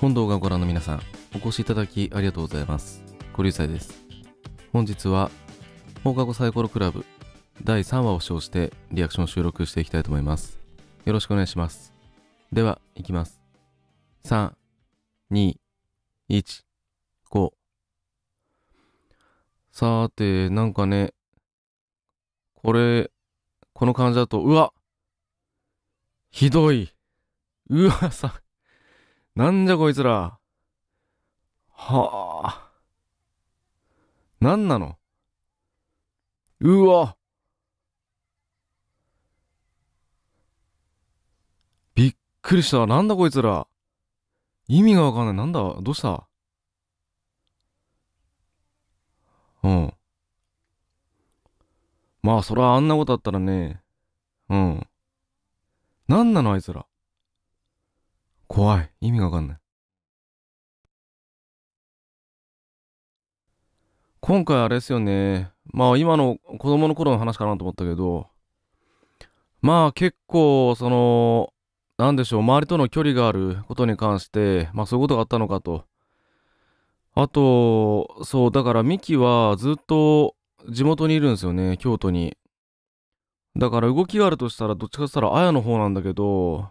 本動画をご覧の皆さん、お越しいただきありがとうございます。ご流祭です。本日は、放課後サイコロクラブ第3話を称してリアクションを収録していきたいと思います。よろしくお願いします。では、いきます。3、2、1、5。さーて、なんかね、これ、この感じだと、うわひどいうわさ、なんじゃこいつら。はあ。なんなのうわ。びっくりした。なんだこいつら。意味がわかんない。なんだどうしたうん。まあ、そらあんなことあったらね。うん。なんなのあいつら。怖い。意味が分かんない。今回あれですよね。まあ今の子供の頃の話かなと思ったけど、まあ結構その、何でしょう、周りとの距離があることに関して、まあそういうことがあったのかと。あと、そう、だからミキはずっと地元にいるんですよね、京都に。だから動きがあるとしたら、どっちかっ言ったら綾の方なんだけど、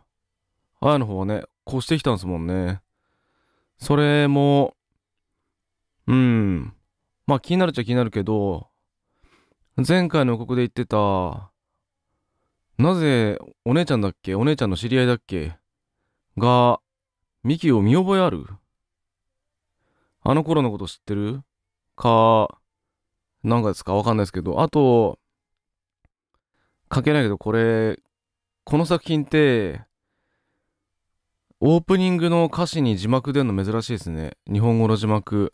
綾の方はね、越してきたんですもんね。それも、うん。まあ気になるっちゃ気になるけど、前回の予告で言ってた、なぜお姉ちゃんだっけお姉ちゃんの知り合いだっけが、ミキを見覚えあるあの頃のこと知ってるか、なんかですかわかんないですけど、あと、書けないけどこれ、この作品って、オープニングの歌詞に字幕出るの珍しいですね。日本語の字幕。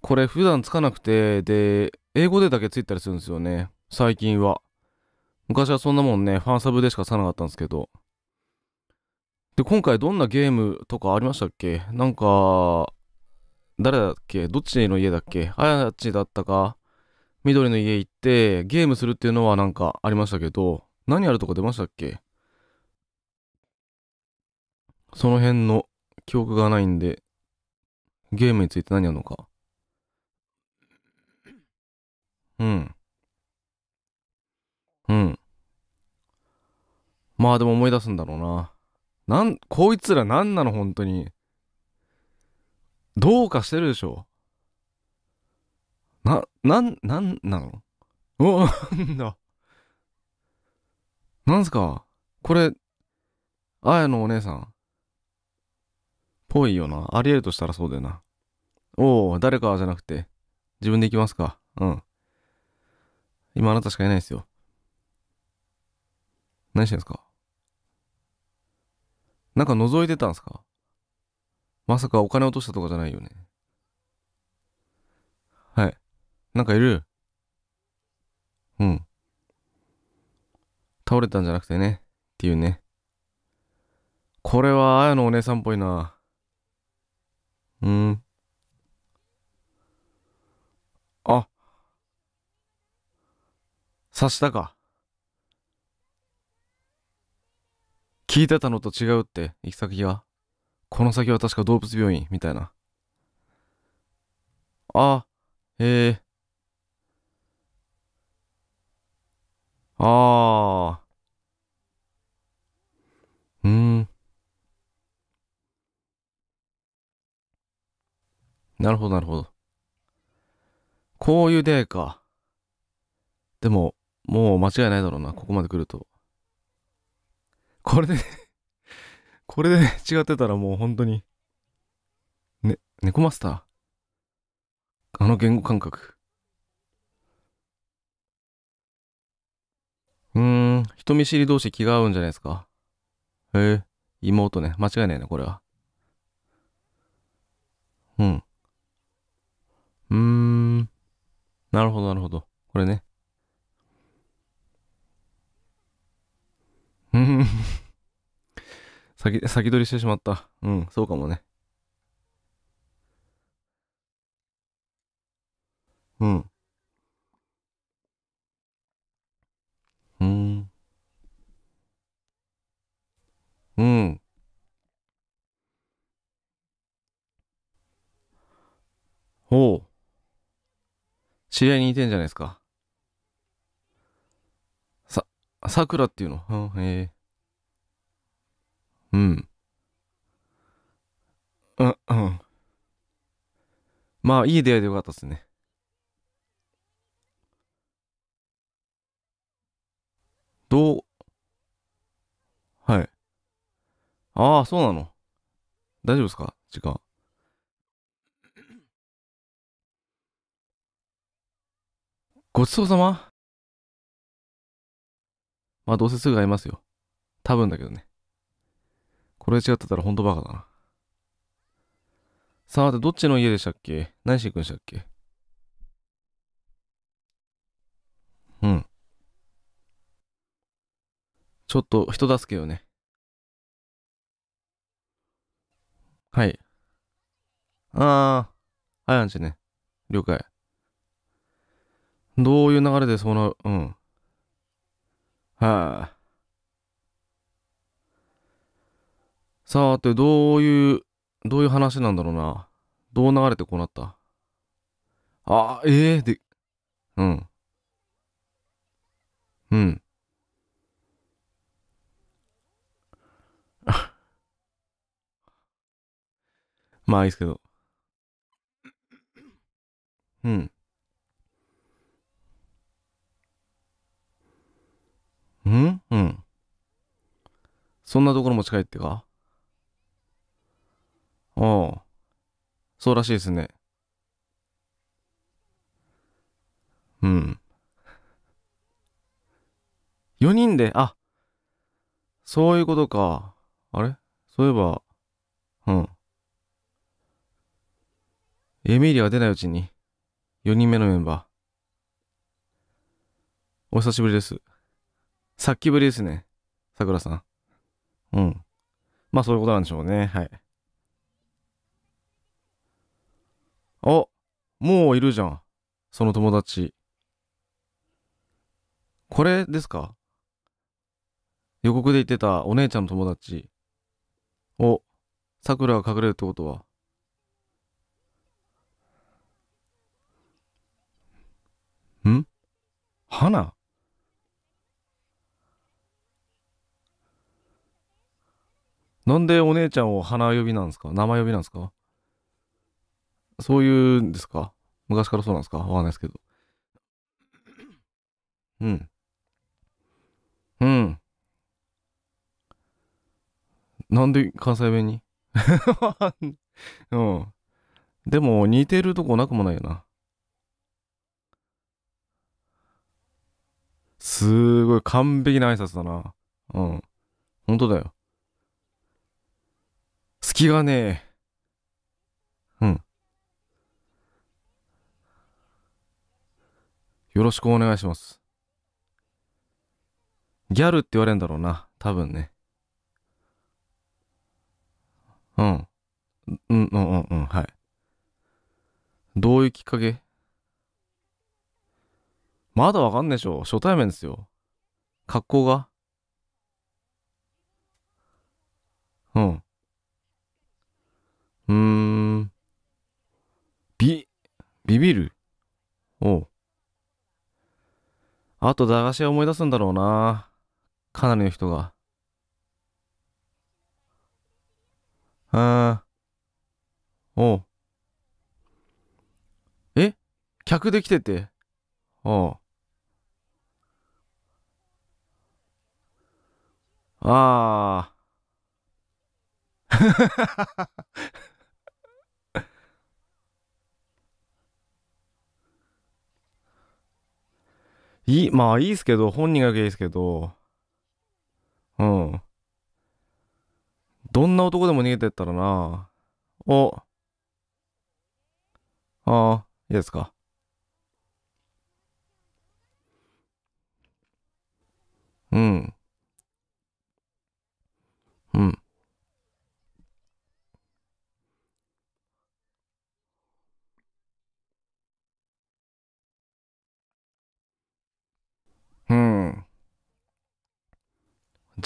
これ普段つかなくて、で、英語でだけついたりするんですよね。最近は。昔はそんなもんね、ファンサブでしかさなかったんですけど。で、今回どんなゲームとかありましたっけなんか、誰だっけどっちの家だっけあやちだったか緑の家行ってゲームするっていうのはなんかありましたけど、何やるとか出ましたっけその辺の記憶がないんで、ゲームについて何やるのか。うん。うん。まあでも思い出すんだろうな。なん、こいつら何なの本当に。どうかしてるでしょ。な、なん、なんなのお、なんだ。なんすかこれ、あやのお姉さん。ぽいよな。あり得るとしたらそうだよな。おお、誰かじゃなくて、自分で行きますか。うん。今あなたしかいないですよ。何してんすかなんか覗いてたんすかまさかお金落としたとかじゃないよね。はい。なんかいるうん。倒れたんじゃなくてね。っていうね。これは、あやのお姉さんっぽいな。うん。あ、察したか。聞いてたのと違うって、行き先は。この先は確か動物病院、みたいな。あ、へえ。ああ。なるほど、なるほど。こういう出会いか。でも、もう間違いないだろうな、ここまで来ると。これで これで違ってたらもう本当に。ね、猫マスターあの言語感覚。うーん、人見知り同士気が合うんじゃないですか。へえ、妹ね。間違いないね、これは。うん。うーん。なるほど、なるほど。これね。うん。先、先取りしてしまった。うん、そうかもね。うん。うん。うん。ほう。知り合いにいてんじゃないですか。さ、桜っていうのうん、えうん。うん、うん。まあ、いい出会いでよかったっすね。どう、はい。ああ、そうなの。大丈夫ですか時間。ごちそうさままあどうせすぐ会いますよ。多分だけどね。これ違ってたらほんとバカだな。さあ、てどっちの家でしたっけ何していくんしたっけうん。ちょっと人助けよね。はい。ああ、はい、アンチね。了解。どういう流れでその、うん。はあ。さあ、て、どういう、どういう話なんだろうな。どう流れてこうなったあ、ええー、で、うん。うん。まあいいっすけど。うん。そんなところ持ち帰ってかおう。そうらしいですね。うん。4人で、あ、そういうことか。あれそういえば、うん。エミリアが出ないうちに、4人目のメンバー。お久しぶりです。さっきぶりですね、さくらさん。うん。まあそういうことなんでしょうね。はい。あ、もういるじゃん。その友達。これですか予告で言ってたお姉ちゃんの友達。お、桜が隠れるってことは。ん花なんでお姉ちゃんを花呼びなんですか名前呼びなんですかそういうんですか昔からそうなんですかわかんないですけど。うん。うん。なんで関西弁に うん。でも似てるとこなくもないよな。すごい完璧な挨拶だな。うん。本当だよ。隙がねえ。うん。よろしくお願いします。ギャルって言われるんだろうな。多分ね。うん。うん、うん、うん、うん、はい。どういうきっかけまだわかんないでしょ。初対面ですよ。格好が。うん。うーん。び、ビビるおう。あと駄菓子屋思い出すんだろうな。かなりの人が。うー。おう。え客で来てて。おう。ああ。いい、まあいいっすけど、本人がいいっすけど、うん。どんな男でも逃げてったらな。お。ああ、いいですか。うん。うん。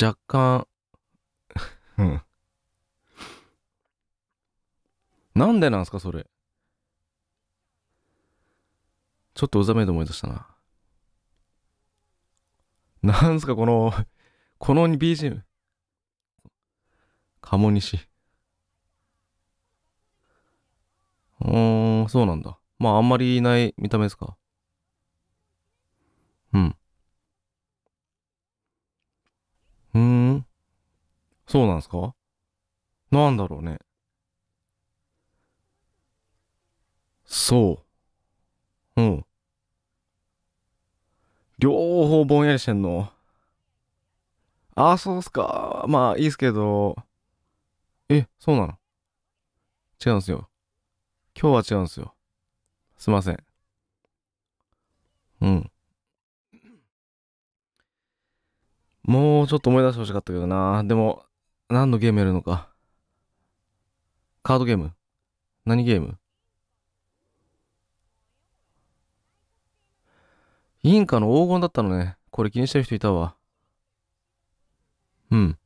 若干うん。なんでなんすか、それ。ちょっとうざめで思い出したな。なんすか、このこの BGM。鴨西。うーん、そうなんだ。まあ、あんまりいない見た目ですか。うん。そうなんですかなんだろうね。そう。うん。両方ぼんやりしてんの。ああ、そうっすか。まあ、いいっすけど。え、そうなの違うんすよ。今日は違うんすよ。すいません。うん。もうちょっと思い出してほしかったけどな。でも、何のゲームやるのか。カードゲーム何ゲームインカの黄金だったのね。これ気にしてる人いたわ。うん。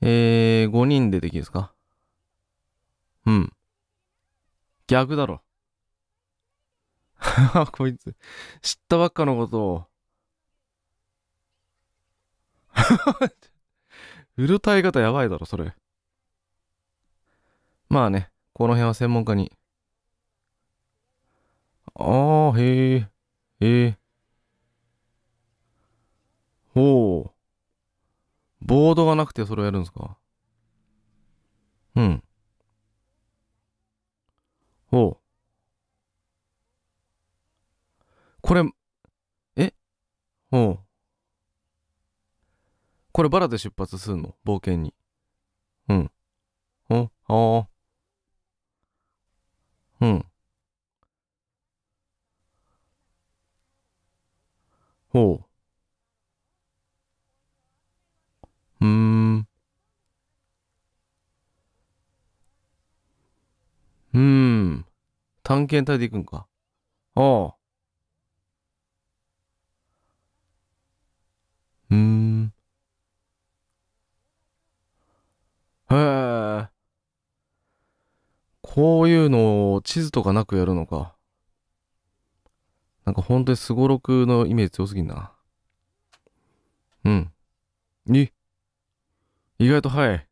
えー、5人でできるですかうん。逆だろ。こいつ、知ったばっかのことを。うるたえ方やばいだろ、それ。まあね、この辺は専門家に。ああ、へえ、へえ。ほう。ボードがなくてそれをやるんですかうん。ほう。これ、えほう。これバラで出発すんの冒険に。うん。うん。ああ。うん。ほう。うん。うーん。探検隊で行くんか。ああ。うん。へえ。こういうのを地図とかなくやるのか。なんか本当にすごろくのイメージ強すぎんな。うん。に意外と早い。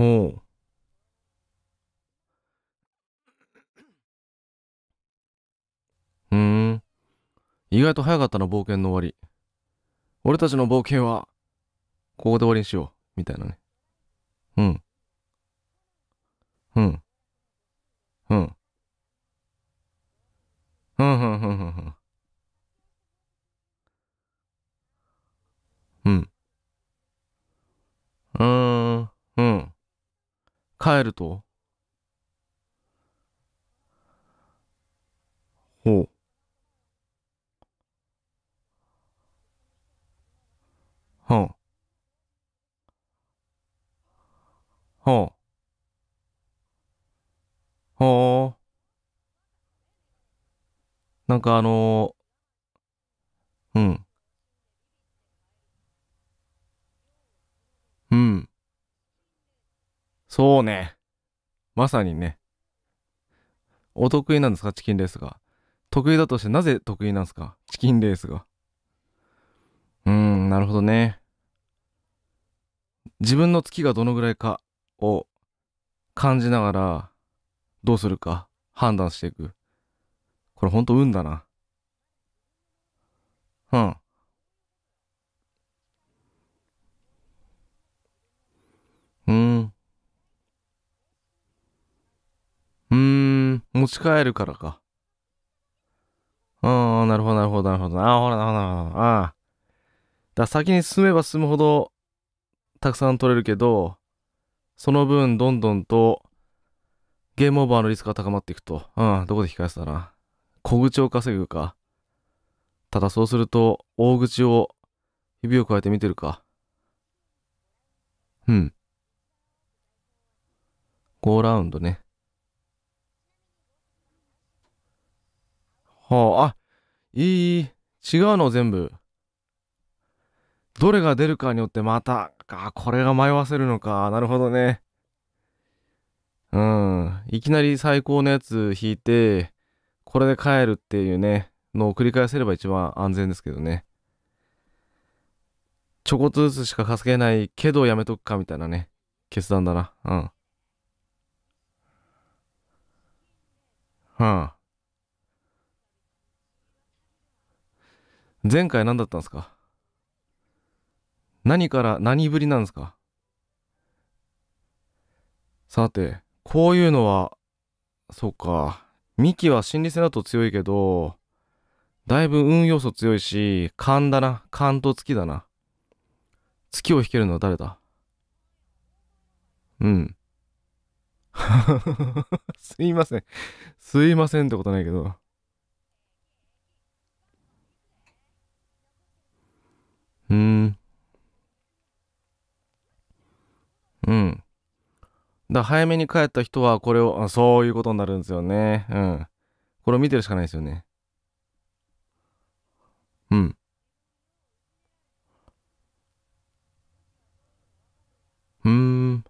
おう。うん。意外と早かったな、冒険の終わり。俺たちの冒険は、ここで終わりにしよう。みたいなね。うん。うん。うん。うん、うん、うん、うん。帰るとほう。ほう。ほう。ほう。なんかあのー、うん。うん。そうね。まさにね。お得意なんですかチキンレースが。得意だとしてなぜ得意なんですかチキンレースが。うん、なるほどね。自分の月がどのぐらいかを感じながらどうするか判断していく。これほんと運だな。うん。うん。うーん、持ち帰るからか。ああ、なるほど、なるほど、なるほど。ああ、ほら、なるほど、なるほど。ああ。だ先に進めば進むほど、たくさん取れるけど、その分、どんどんと、ゲームオーバーのリスクが高まっていくと。うん、どこで控えてたな。小口を稼ぐか。ただそうすると、大口を指を加えて見てるか。うん。5ラウンドね。はあ、あ、いい、違うの全部。どれが出るかによってまたか、これが迷わせるのか。なるほどね。うん。いきなり最高のやつ引いて、これで帰るっていうね、のを繰り返せれば一番安全ですけどね。ちょこっとずつしか稼げないけどやめとくかみたいなね、決断だな。うん。はあ。前回何だったんですか何から何ぶりなんですかさて、こういうのは、そうか。ミキは心理戦だと強いけど、だいぶ運要素強いし、勘だな。勘と月だな。月を引けるのは誰だうん。すいません。すいませんってことないけど。うん。うん。だ早めに帰った人はこれを、そういうことになるんですよね。うん。これを見てるしかないですよね。うん。うーん。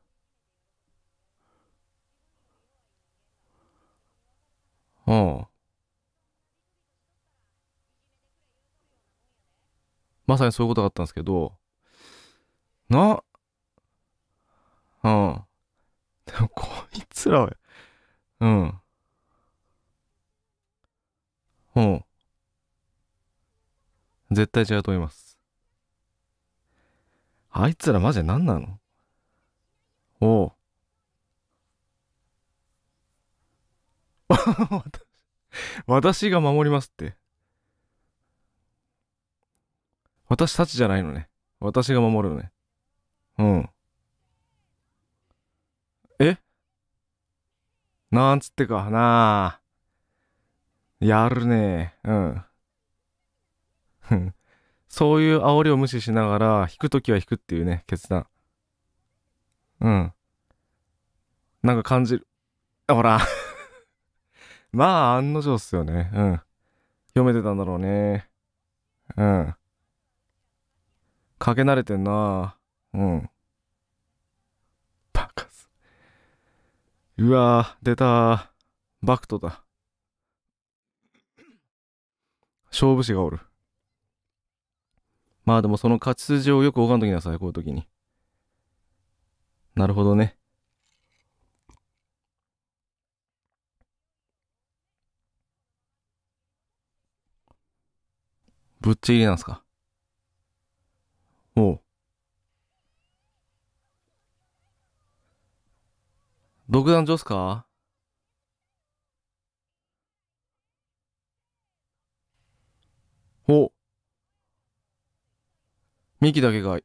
おうまさにそういうことがあったんですけど、な、うん。でも、こいつらは、うん。うん。絶対違うと思います。あいつらマジで何なのおう。私が守りますって。私たちじゃないのね。私が守るのね。うん。なんつってかなやるねうん。そういう煽りを無視しながら、弾くときは弾くっていうね、決断。うん。なんか感じる。ほら まあ、案の定っすよね。うん。読めてたんだろうね。うん。かけ慣れてんなうん。うわ出たバクトだ。勝負師がおる。まあでもその勝ち筋をよく拝んときなさい、こういうときに。なるほどね。ぶっちぎりなんすか。おう。独壇場っすかお幹だけが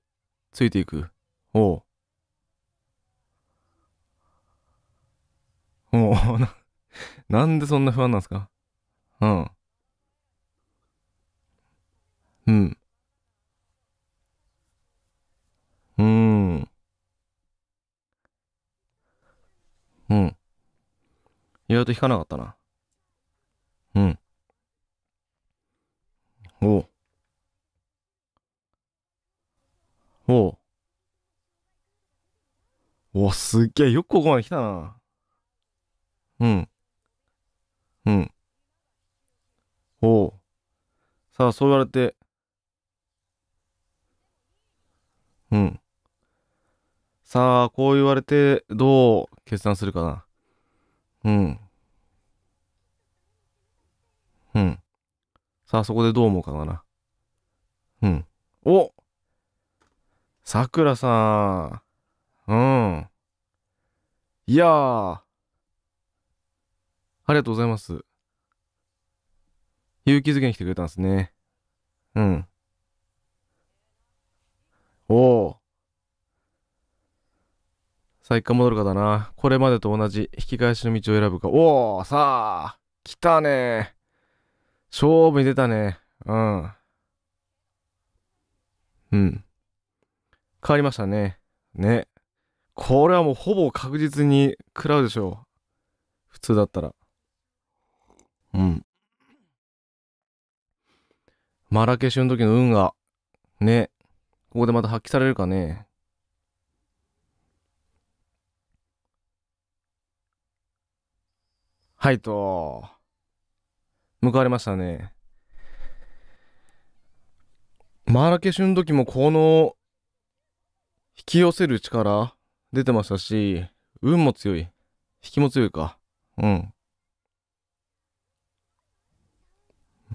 ついていく。おおうな、なんでそんな不安なんすかうん。うん。うと引かなかったな。うん。おう。おう。お、すっげえ、よくここまで来たな。うん。うん。おう。さあ、そう言われて。うん。さあ、こう言われて、どう決断するかな。うん。うん。さあ、そこでどう思うかな。うん。おさくらさん。うん。いやー。ありがとうございます。勇気づけに来てくれたんですね。うん。おお。さあ、戻るかだな。これまでと同じ引き返しの道を選ぶか。おお、さあ、来たね勝負に出たね。うん。うん。変わりましたね。ね。これはもうほぼ確実に食らうでしょう。普通だったら。うん。マラケシュの時の運が、ね。ここでまた発揮されるかね。はいと。向かわれましたね。マーラケシュの時もこの引き寄せる力出てましたし、運も強い。引きも強いか。うん。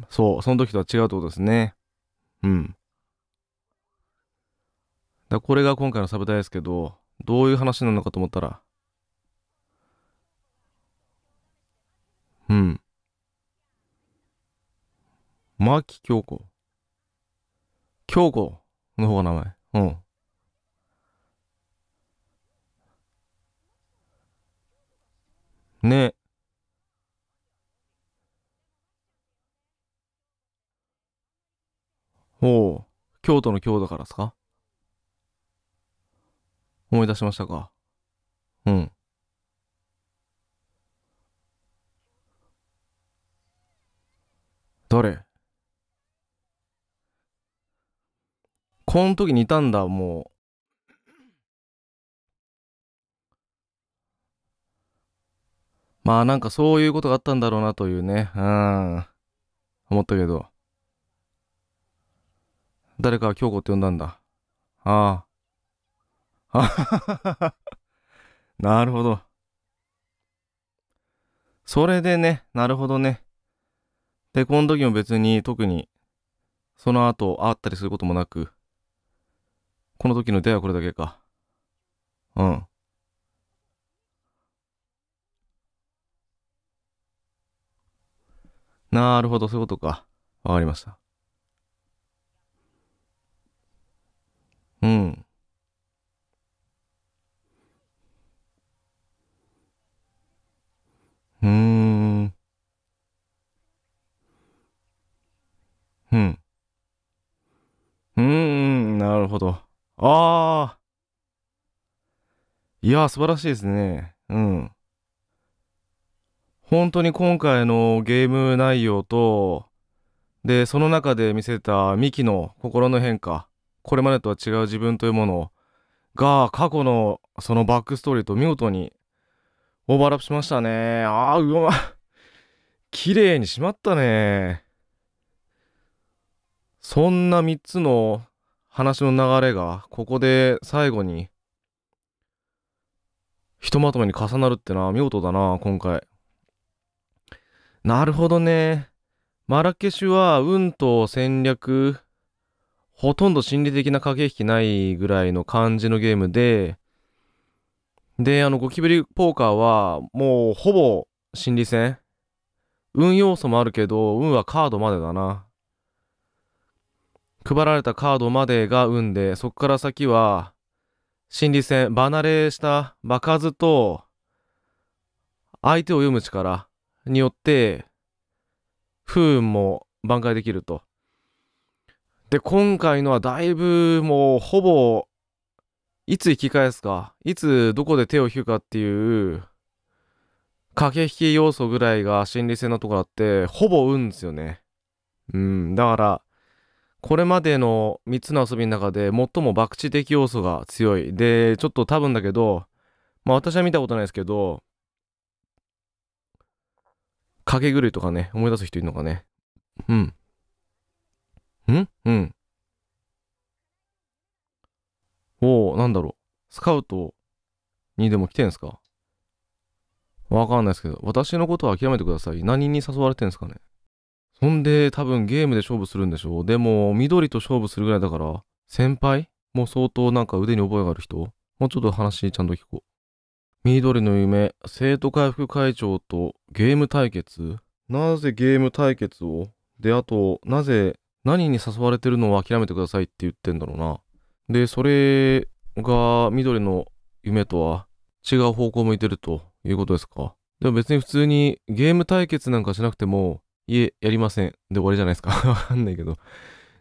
そう、その時とは違うってことですね。うん。だこれが今回のサブタイですけど、どういう話なのかと思ったら、うん。牧京子。京子の方が名前。うん。ねおう、京都の京だからですか思い出しましたかうん。誰この時にいたんだもうまあなんかそういうことがあったんだろうなというねうん思ったけど誰かは京子って呼んだんだあああ なるほどそれでねなるほどねでこの時も別に特にその後会ったりすることもなくこの時の出会いはこれだけか。うん。なるほど、そういうことか。わかりました。うん。うーん。うん。うーん、なるほど。ああ。いや、素晴らしいですね。うん。本当に今回のゲーム内容と、で、その中で見せたミキの心の変化、これまでとは違う自分というものが、過去のそのバックストーリーと見事にオーバーラップしましたね。ああ、うま、綺麗にしまったね。そんな3つの話の流れがここで最後にひとまとめに重なるってな見事だな今回なるほどねマラケシュは運と戦略ほとんど心理的な駆け引きないぐらいの感じのゲームでであのゴキブリポーカーはもうほぼ心理戦運要素もあるけど運はカードまでだな配られたカードまでが運で、そこから先は、心理戦、離れした場数と、相手を読む力によって、不運も挽回できると。で、今回のはだいぶもうほぼ、いつ生き返すか、いつどこで手を引くかっていう、駆け引き要素ぐらいが心理戦のところあって、ほぼ運ですよね。うん、だから、これまでの3つの遊びの中で最も博打的要素が強い。で、ちょっと多分だけど、まあ私は見たことないですけど、影狂いとかね、思い出す人いるのかね。うん。んうん。おお、なんだろう。スカウトにでも来てんすかわかんないですけど、私のことは諦めてください。何に誘われてんすかねそんで多分ゲームで勝負するんでしょう。でも緑と勝負するぐらいだから、先輩も相当なんか腕に覚えがある人もうちょっと話ちゃんと聞こう。緑の夢、生徒回復会長とゲーム対決なぜゲーム対決をで、あと、なぜ何に誘われてるのを諦めてくださいって言ってんだろうな。で、それが緑の夢とは違う方向を向いてるということですか。でも別に普通にゲーム対決なんかしなくてもいえ、やりません。で終わりじゃないですか。わかんないけど。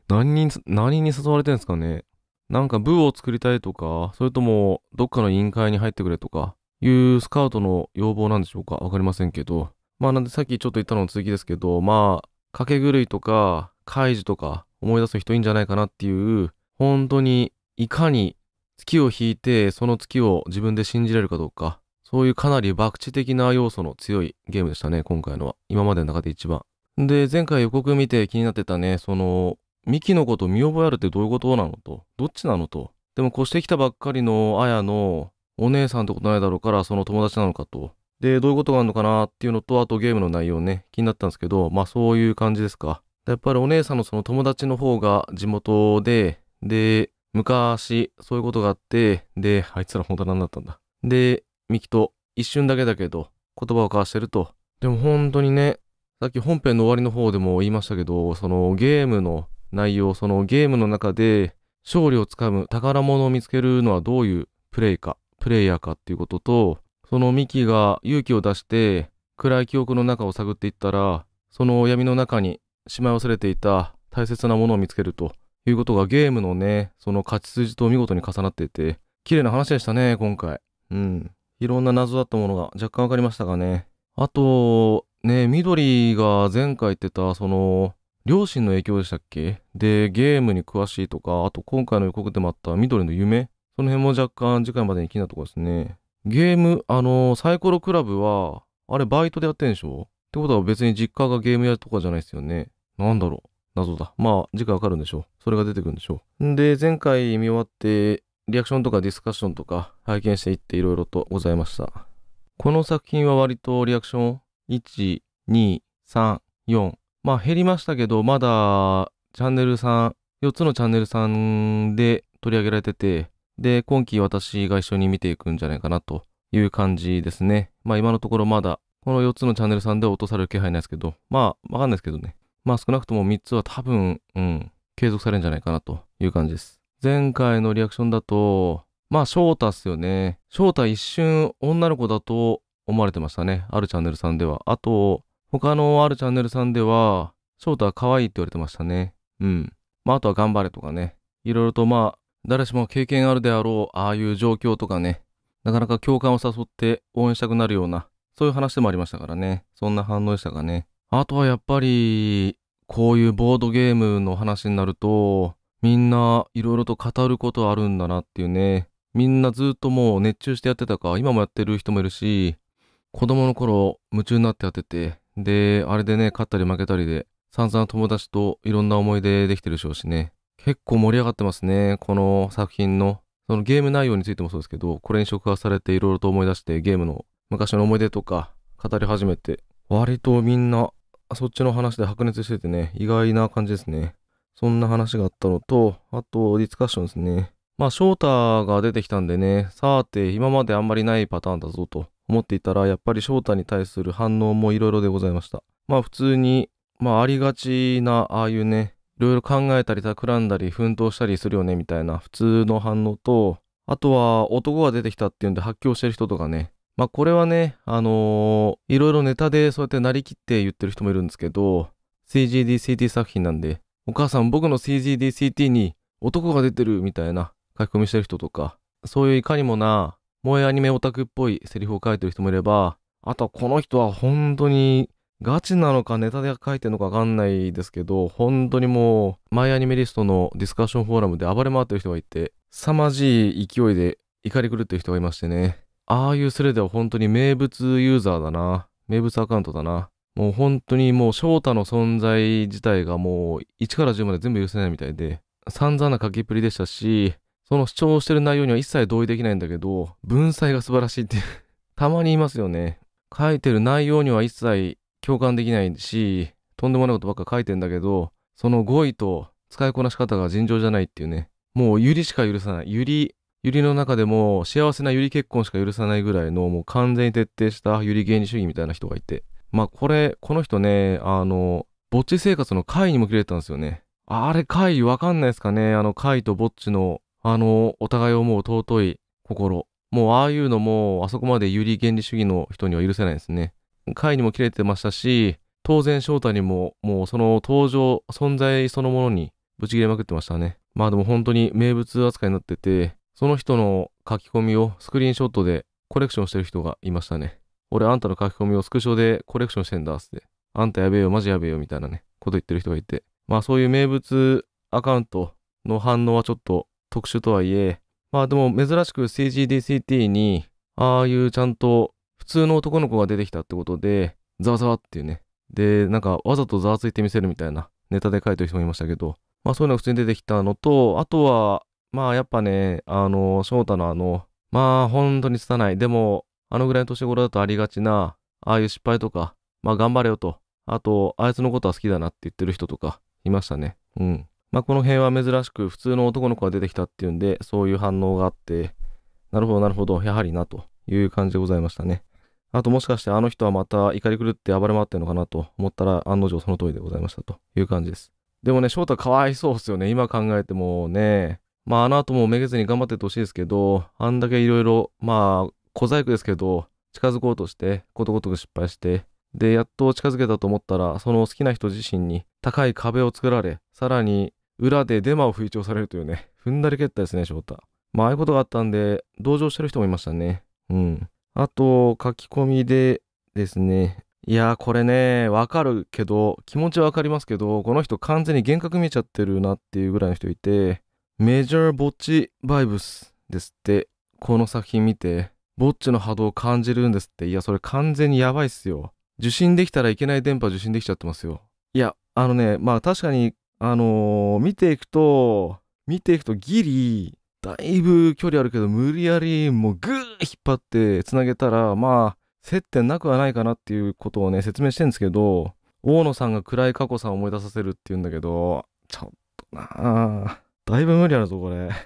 何に、何に誘われてるんですかね。なんか部を作りたいとか、それともどっかの委員会に入ってくれとか、いうスカウトの要望なんでしょうかわかりませんけど。まあなんでさっきちょっと言ったのの続きですけど、まあ、掛け狂いとか、開示とか思い出す人いいんじゃないかなっていう、本当にいかに月を引いてその月を自分で信じれるかどうか、そういうかなり博打的な要素の強いゲームでしたね、今回のは。今までの中で一番。で、前回予告見て気になってたね、その、ミキのこと見覚えあるってどういうことなのと、どっちなのと。でも越してきたばっかりのアヤのお姉さんってことないだろうから、その友達なのかと。で、どういうことがあるのかなっていうのと、あとゲームの内容ね、気になったんですけど、まあそういう感じですか。やっぱりお姉さんのその友達の方が地元で、で、昔、そういうことがあって、で、あいつら本当何だったんだ。で、ミキと一瞬だけだけど、言葉を交わしてると。でも本当にね、さっき本編の終わりの方でも言いましたけど、そのゲームの内容、そのゲームの中で勝利をつかむ宝物を見つけるのはどういうプレイか、プレイヤーかっていうことと、そのミキが勇気を出して暗い記憶の中を探っていったら、その闇の中にしまい忘れていた大切なものを見つけるということがゲームのね、その勝ち筋と見事に重なっていて、綺麗な話でしたね、今回。うん。いろんな謎だったものが若干わかりましたがね。あと、ね、緑が前回言ってた、その、両親の影響でしたっけで、ゲームに詳しいとか、あと今回の予告でもあった緑の夢その辺も若干次回までに気になるところですね。ゲーム、あのー、サイコロクラブは、あれバイトでやってんでしょってことは別に実家がゲームやるとかじゃないですよね。なんだろう。謎だ。まあ、次回わかるんでしょう。それが出てくるんでしょう。んで、前回見終わって、リアクションとかディスカッションとか拝見していっていろいろとございました。この作品は割とリアクション1、2、3、4。まあ減りましたけど、まだチャンネルさん、4つのチャンネルさんで取り上げられてて、で、今期私が一緒に見ていくんじゃないかなという感じですね。まあ今のところまだ、この4つのチャンネルさんで落とされる気配ないですけど、まあわかんないですけどね。まあ少なくとも3つは多分、うん、継続されるんじゃないかなという感じです。前回のリアクションだと、まあ、翔太っすよね。翔太一瞬女の子だと思われてましたね。あるチャンネルさんでは。あと、他のあるチャンネルさんでは、翔太は可愛いって言われてましたね。うん。まあ、あとは頑張れとかね。いろいろとまあ、誰しも経験あるであろう、ああいう状況とかね。なかなか共感を誘って応援したくなるような、そういう話でもありましたからね。そんな反応でしたかね。あとはやっぱり、こういうボードゲームの話になると、みんないろいろと語ることあるんだなっていうね。みんなずっともう熱中してやってたか、今もやってる人もいるし、子供の頃夢中になってやってて、で、あれでね、勝ったり負けたりで、散々友達といろんな思い出できてるでしょうしね。結構盛り上がってますね、この作品の。そのゲーム内容についてもそうですけど、これに触発されていろいろと思い出してゲームの昔の思い出とか語り始めて、割とみんなそっちの話で白熱しててね、意外な感じですね。そんな話があったのと、あとディスカッションですね。まあ、翔太が出てきたんでね、さて、今まであんまりないパターンだぞと思っていたら、やっぱり翔太に対する反応もいろいろでございました。まあ、普通に、まあ、ありがちな、ああいうね、いろいろ考えたり企んだり奮闘したりするよね、みたいな普通の反応と、あとは男が出てきたっていうんで発狂してる人とかね、まあ、これはね、あのー、いろいろネタでそうやってなりきって言ってる人もいるんですけど、CGDCT 作品なんで、お母さん僕の CGDCT に男が出てるみたいな、書き込みしてる人とか、そういういかにもな、萌えアニメオタクっぽいセリフを書いてる人もいれば、あとはこの人は本当にガチなのかネタで書いてるのかわかんないですけど、本当にもう、マイアニメリストのディスカッションフォーラムで暴れ回ってる人がいて、凄まじい勢いで怒り狂ってる人がいましてね。ああいうスレでは本当に名物ユーザーだな。名物アカウントだな。もう本当にもう翔太の存在自体がもう1から10まで全部許せないみたいで、散々な書きっぷりでしたし、その主張してる内容には一切同意できないんだけど、文才が素晴らしいって たまに言いますよね。書いてる内容には一切共感できないし、とんでもないことばっか書いてんだけど、その語彙と使いこなし方が尋常じゃないっていうね。もうユリしか許さない。ユリ。ユリの中でも幸せなユリ結婚しか許さないぐらいのもう完全に徹底したユリ原理主義みたいな人がいて。まあこれ、この人ね、あの、ぼっち生活の会にも切れてたんですよね。あれ会わかんないですかねあの会とぼっちのあの、お互いをもう尊い心。もうああいうのも、あそこまで有利原理主義の人には許せないですね。会にも切れてましたし、当然翔太にも、もうその登場、存在そのものにぶち切れまくってましたね。まあでも本当に名物扱いになってて、その人の書き込みをスクリーンショットでコレクションしてる人がいましたね。俺あんたの書き込みをスクショでコレクションしてんだって。あんたやべえよ、マジやべえよ、みたいなね、こと言ってる人がいて。まあそういう名物アカウントの反応はちょっと特殊とはいえ、まあでも珍しく CGDCT に、ああいうちゃんと普通の男の子が出てきたってことで、ざわざわっていうね。で、なんかわざとざわついてみせるみたいなネタで書いてる人もいましたけど、まあそういうのが普通に出てきたのと、あとは、まあやっぱね、あの、翔太のあの、まあ本当に拙い。でも、あのぐらいの年頃だとありがちな、ああいう失敗とか、まあ頑張れよと。あと、あいつのことは好きだなって言ってる人とかいましたね。うん。まあ、この辺は珍しく普通の男の子が出てきたっていうんで、そういう反応があって、なるほど、なるほど、やはりな、という感じでございましたね。あともしかしてあの人はまた怒り狂って暴れ回ってるのかなと思ったら案の定その通りでございましたという感じです。でもね、翔太かわいそうっすよね。今考えてもね、まああの後もめげずに頑張っててほしいですけど、あんだけいろいろ、まあ小細工ですけど、近づこうとして、ことごとく失敗して、で、やっと近づけたと思ったら、その好きな人自身に高い壁を作られ、さらに裏でデマを吹聴されるというね、踏んだり蹴ったですね、翔太。まあ、ああいうことがあったんで、同情してる人もいましたね。うん。あと、書き込みでですね、いやーこれね、わかるけど、気持ちはわかりますけど、この人完全に幻覚見えちゃってるなっていうぐらいの人いて、メジャーボッチバイブスですって、この作品見て、ボッチの波動を感じるんですって、いや、それ完全にやばいっすよ。受信できたらいけない電波受信できちゃってますよ。いや、あのね、まあ確かにあのー、見ていくと、見ていくとギリ、だいぶ距離あるけど、無理やりもうぐー引っ張ってつなげたら、まあ、接点なくはないかなっていうことをね、説明してるんですけど、大野さんが暗い過去さんを思い出させるっていうんだけど、ちょっとなぁ。だいぶ無理あるぞ、これ。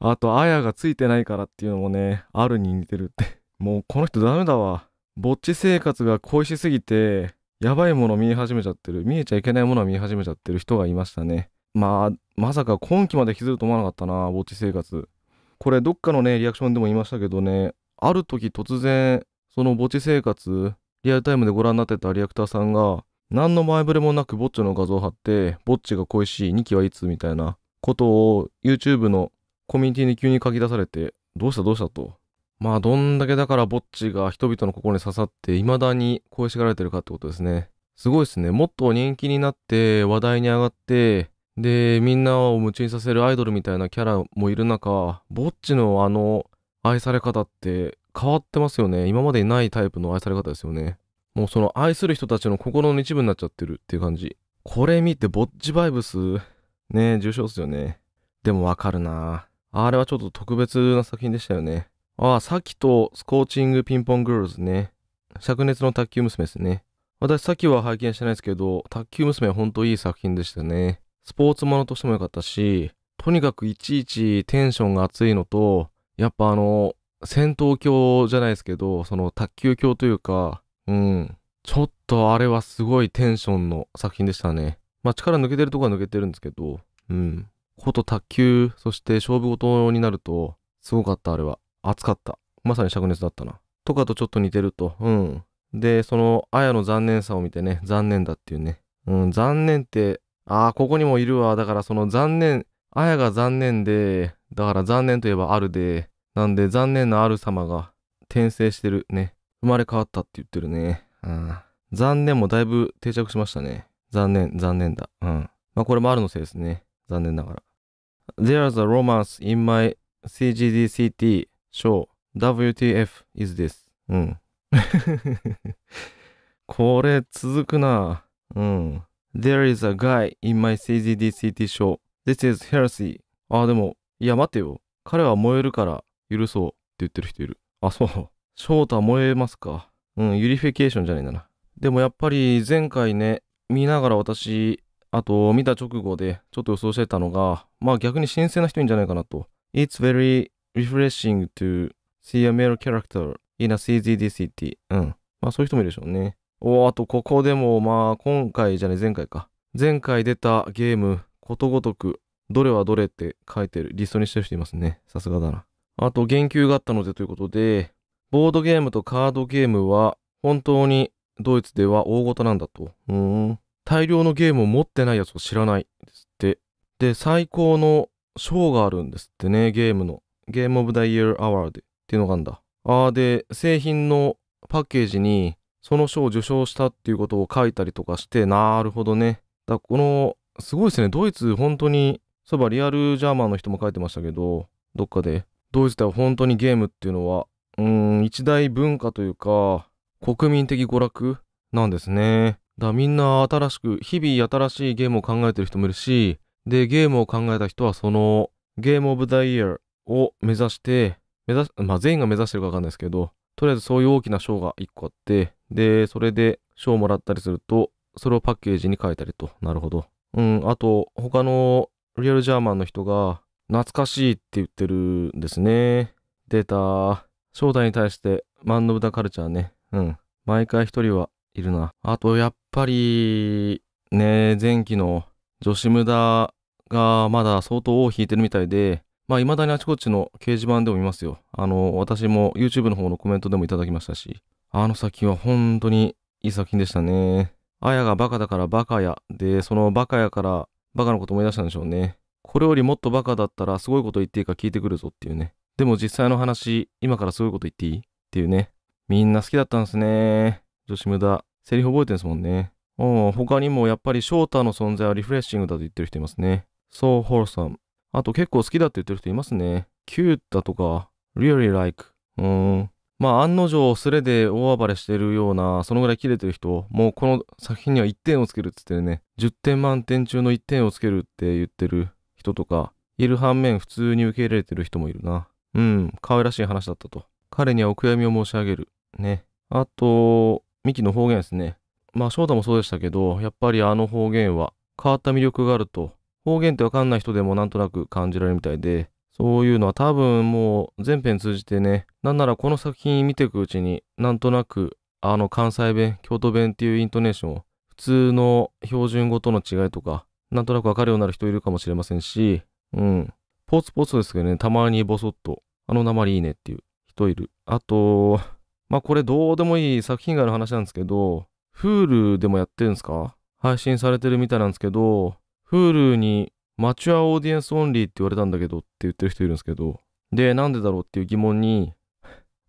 あと、あやがついてないからっていうのもね、あるに似てるって。もうこの人ダメだわ。ぼっち生活が恋しすぎて、やばいもの見え始めちゃってる見えちゃいけないものを見え始めちゃってる人がいましたねまあまさか今期まで気づくと思わなかったな墓地生活これどっかのねリアクションでも言いましたけどねある時突然その墓地生活リアルタイムでご覧になってたリアクターさんが何の前触れもなく墓地の画像を貼って墓地が恋しい2期はいつみたいなことを YouTube のコミュニティに急に書き出されてどうしたどうしたとまあ、どんだけだからぼっちが人々の心に刺さって、未だに恋しがられてるかってことですね。すごいですね。もっと人気になって、話題に上がって、で、みんなを夢中にさせるアイドルみたいなキャラもいる中、ぼっちのあの、愛され方って変わってますよね。今までにないタイプの愛され方ですよね。もうその愛する人たちの心の一部になっちゃってるっていう感じ。これ見てぼっちバイブス、ね重症っすよね。でもわかるなあれはちょっと特別な作品でしたよね。ああ、さっきとスコーチングピンポングルーズね。灼熱の卓球娘ですね。私さっきは拝見してないですけど、卓球娘は本当いい作品でしたね。スポーツものとしても良かったし、とにかくいちいちテンションが熱いのと、やっぱあの、戦闘狂じゃないですけど、その卓球狂というか、うん、ちょっとあれはすごいテンションの作品でしたね。まあ力抜けてるとこは抜けてるんですけど、うん。こと卓球、そして勝負事になると、すごかったあれは。暑かった。まさに灼熱だったな。とかとちょっと似てると。うん。で、その、あやの残念さを見てね、残念だっていうね。うん、残念って、ああ、ここにもいるわ。だからその残念、あやが残念で、だから残念といえばあるで、なんで残念なある様が転生してるね。生まれ変わったって言ってるね。うん。残念もだいぶ定着しましたね。残念、残念だ。うん。まあこれもあるのせいですね。残念ながら。There's a romance in my CGD city ショー、w t f is this うん これ続くなうん There is a guy in my CGDCT show This is heresy あでもいや待てよ彼は燃えるから許そうって言ってる人いるあそう翔太燃えますかうんユリフィケーションじゃないんだなでもやっぱり前回ね見ながら私あと見た直後でちょっと予想してたのがまあ逆に新鮮な人いいんじゃないかなと It's very refreshing to see a male character in a c z d city. うん。まあそういう人もいるでしょうね。おあとここでも、まあ今回じゃね、前回か。前回出たゲーム、ことごとく、どれはどれって書いてる、リストにしてる人いますね。さすがだな。あと言及があったのでということで、ボードゲームとカードゲームは本当にドイツでは大ごとなんだと。うん。大量のゲームを持ってないやつを知らないですって。で、最高の賞があるんですってね、ゲームの。ゲームオブダイヤーアワードっていうのがあるんだ。ああ、で、製品のパッケージにその賞を受賞したっていうことを書いたりとかして、なるほどね。だこの、すごいですね。ドイツ、本当に、そういえばリアルジャーマンの人も書いてましたけど、どっかで、ドイツでは本当にゲームっていうのは、うん、一大文化というか、国民的娯楽なんですね。だみんな新しく、日々新しいゲームを考えてる人もいるし、で、ゲームを考えた人はその、ゲームオブザイヤーを目指して、目指まあ、全員が目指してるかわかんないですけど、とりあえずそういう大きな賞が1個あって、で、それで賞をもらったりすると、それをパッケージに変えたりと。なるほど。うん、あと、他のリアルジャーマンの人が、懐かしいって言ってるんですね。出た。正体に対して、マン・ド・ブ・ダ・カルチャーね。うん。毎回一人はいるな。あと、やっぱり、ね、前期の女子無駄がまだ相当尾を引いてるみたいで、まあ、未だにあちこちの掲示板でも見ますよ。あの、私も YouTube の方のコメントでもいただきましたし、あの作品は本当にいい作品でしたね。あやがバカだからバカや。で、そのバカやからバカのこと思い出したんでしょうね。これよりもっとバカだったらすごいこと言っていいか聞いてくるぞっていうね。でも実際の話、今からすごいこと言っていいっていうね。みんな好きだったんですね。女子無駄。セリフ覚えてるんですもんね。うん、他にもやっぱり翔太の存在はリフレッシングだと言ってる人いますね。So wholesome. あと結構好きだって言ってる人いますね。キュータだとか、really like。うーん。まあ案の定スレで大暴れしてるような、そのぐらいキレてる人、もうこの作品には1点をつけるって言ってるね。10点満点中の1点をつけるって言ってる人とか、いる反面普通に受け入れてる人もいるな。うん、可愛らしい話だったと。彼にはお悔やみを申し上げる。ね。あと、ミキの方言ですね。まあ翔太もそうでしたけど、やっぱりあの方言は変わった魅力があると方言ってわかんない人でもなんとなく感じられるみたいで、そういうのは多分もう全編通じてね、なんならこの作品見ていくうちに、なんとなくあの関西弁、京都弁っていうイントネーションを、普通の標準語との違いとか、なんとなくわかるようになる人いるかもしれませんし、うん。ポツポツですけどね、たまにボソッと、あの鉛いいねっていう人いる。あと、まあこれどうでもいい作品外の話なんですけど、Hulu でもやってるんですか配信されてるみたいなんですけど、Hulu にマチュアオーディエンスオンリーって言われたんだけどって言ってる人いるんですけど、で、なんでだろうっていう疑問に、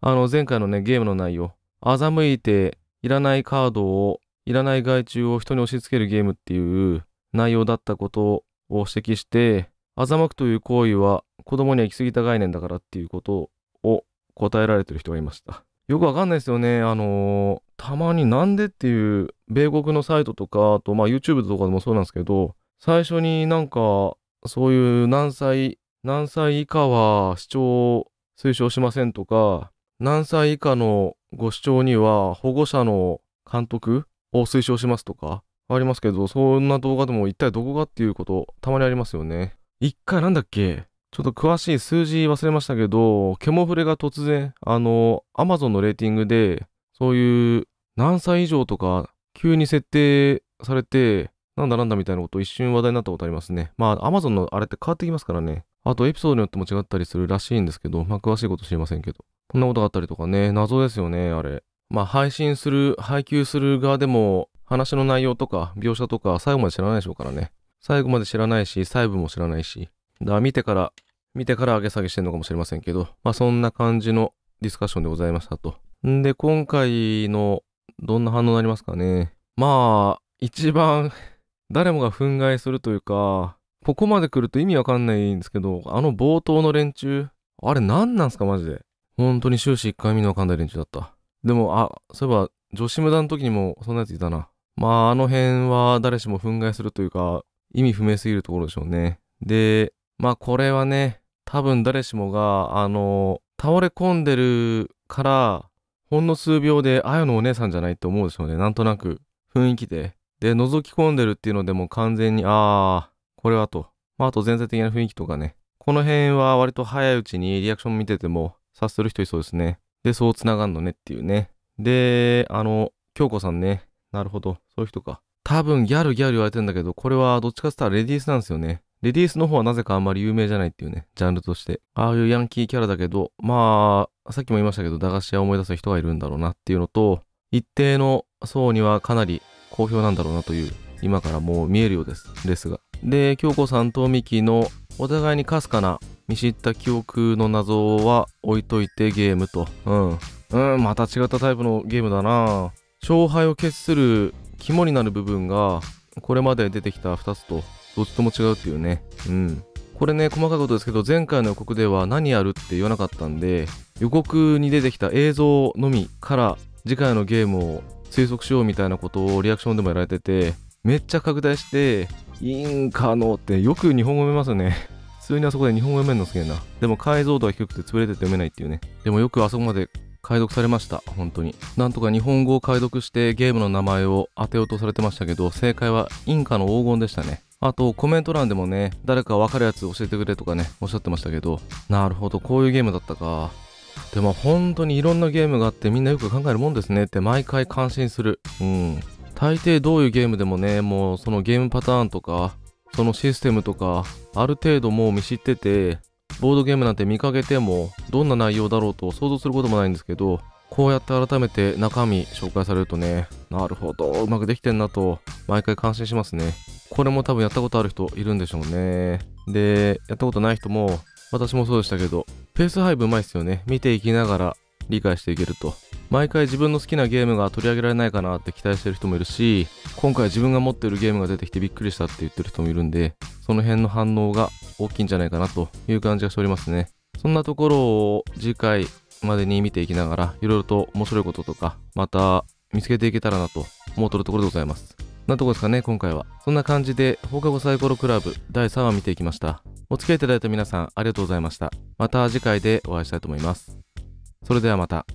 あの前回のね、ゲームの内容、欺いていらないカードを、いらない害虫を人に押し付けるゲームっていう内容だったことを指摘して、欺くという行為は子供には行き過ぎた概念だからっていうことを答えられてる人がいました。よくわかんないですよね。あのー、たまになんでっていう、米国のサイトとか、あとまあ YouTube とかでもそうなんですけど、最初になんか、そういう何歳、何歳以下は主張を推奨しませんとか、何歳以下のご主張には保護者の監督を推奨しますとか、ありますけど、そんな動画でも一体どこがっていうこと、たまにありますよね。一回なんだっけちょっと詳しい数字忘れましたけど、ケモフレが突然、あの、アマゾンのレーティングで、そういう何歳以上とか急に設定されて、なんだなんだみたいなこと一瞬話題になったことありますね。まあ、Amazon のあれって変わってきますからね。あと、エピソードによっても違ったりするらしいんですけど、まあ、詳しいこと知りませんけど。こんなことがあったりとかね、謎ですよね、あれ。まあ、配信する、配給する側でも、話の内容とか、描写とか、最後まで知らないでしょうからね。最後まで知らないし、細部も知らないし。だから見てから、見てから上げ下げしてるのかもしれませんけど、まあ、そんな感じのディスカッションでございましたと。んで、今回の、どんな反応になりますかね。まあ、一番誰もが憤慨するというか、ここまで来ると意味わかんないんですけど、あの冒頭の連中、あれ何なんすかマジで。本当に終始一回見のわかんない連中だった。でも、あ、そういえば、女子無駄の時にもそんなやついたな。まあ、あの辺は誰しも憤慨するというか、意味不明すぎるところでしょうね。で、まあこれはね、多分誰しもが、あの、倒れ込んでるから、ほんの数秒で、あやのお姉さんじゃないって思うでしょうね。なんとなく、雰囲気で。で、覗き込んでるっていうのでも完全に、あー、これはと。まあ、あと全体的な雰囲気とかね。この辺は割と早いうちにリアクション見てても察する人いそうですね。で、そう繋がんのねっていうね。で、あの、京子さんね。なるほど。そういう人か。多分ギャルギャル言われてんだけど、これはどっちかって言ったらレディースなんですよね。レディースの方はなぜかあんまり有名じゃないっていうね、ジャンルとして。ああいうヤンキーキャラだけど、まあ、さっきも言いましたけど、駄菓子屋を思い出す人がいるんだろうなっていうのと、一定の層にはかなり好評なんだろうなという、今からもう見えるようです。ですが。で、京子さんとミキのお互いにかすかな見知った記憶の謎は置いといてゲームと。うん。うん、また違ったタイプのゲームだな勝敗を決する肝になる部分が、これまで出てきた2つと、どっちとも違うっていうね。うん。これね、細かいことですけど、前回の予告では何やるって言わなかったんで、予告に出てきた映像のみから次回のゲームを推測しようみたいなことをリアクションでもやられてて、めっちゃ拡大して、インカのってよく日本語読めますよね。普通にあそこで日本語読めるのすげえな。でも解像度は低くて潰れてて読めないっていうね。でもよくあそこまで解読されました。本当に。なんとか日本語を解読してゲームの名前を当てようとされてましたけど、正解はインカの黄金でしたね。あとコメント欄でもね、誰かわかるやつ教えてくれとかね、おっしゃってましたけど、なるほど、こういうゲームだったか。でも本当にいろんなゲームがあってみんなよく考えるもんですねって毎回感心するうん大抵どういうゲームでもねもうそのゲームパターンとかそのシステムとかある程度もう見知っててボードゲームなんて見かけてもどんな内容だろうと想像することもないんですけどこうやって改めて中身紹介されるとねなるほどうまくできてんなと毎回感心しますねこれも多分やったことある人いるんでしょうねでやったことない人も私もそうでしたけど、ペース配分うまいっすよね。見ていきながら理解していけると。毎回自分の好きなゲームが取り上げられないかなって期待してる人もいるし、今回自分が持ってるゲームが出てきてびっくりしたって言ってる人もいるんで、その辺の反応が大きいんじゃないかなという感じがしておりますね。そんなところを次回までに見ていきながら、いろいろと面白いこととか、また見つけていけたらなと思うとるところでございます。なとこですかね、今回は。そんな感じで、放課後サイコロクラブ第3話見ていきました。お付き合いいただいた皆さん、ありがとうございました。また次回でお会いしたいと思います。それではまた。